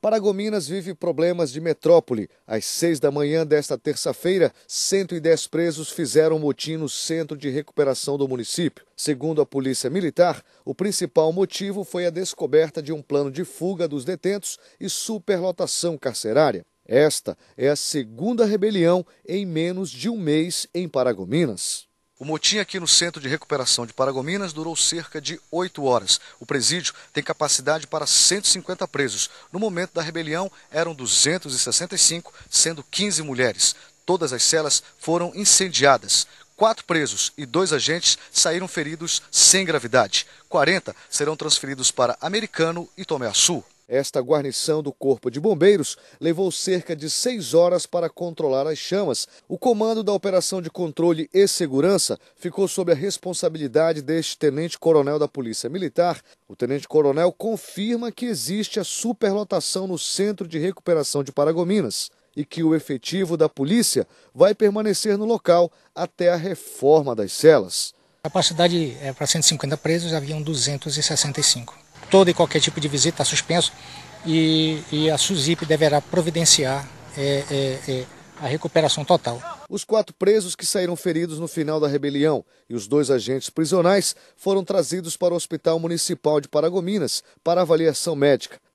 Paragominas vive problemas de metrópole. Às seis da manhã desta terça-feira, 110 presos fizeram motim no centro de recuperação do município. Segundo a Polícia Militar, o principal motivo foi a descoberta de um plano de fuga dos detentos e superlotação carcerária. Esta é a segunda rebelião em menos de um mês em Paragominas. O motim aqui no Centro de Recuperação de Paragominas durou cerca de oito horas. O presídio tem capacidade para 150 presos. No momento da rebelião, eram 265, sendo 15 mulheres. Todas as celas foram incendiadas. Quatro presos e dois agentes saíram feridos sem gravidade. 40 serão transferidos para Americano e Tomé Açu. Esta guarnição do Corpo de Bombeiros levou cerca de seis horas para controlar as chamas. O comando da Operação de Controle e Segurança ficou sob a responsabilidade deste tenente-coronel da Polícia Militar. O tenente-coronel confirma que existe a superlotação no Centro de Recuperação de Paragominas e que o efetivo da polícia vai permanecer no local até a reforma das celas. A capacidade é para 150 presos, haviam 265 todo e qualquer tipo de visita está suspenso e, e, a SUSIP deverá providenciar é, é, é, a recuperação total. Os quatro presos que saíram feridos no final da rebelião e os dois agentes prisionais foram trazidos para o Hospital Municipal de Paragominas para avaliação médica.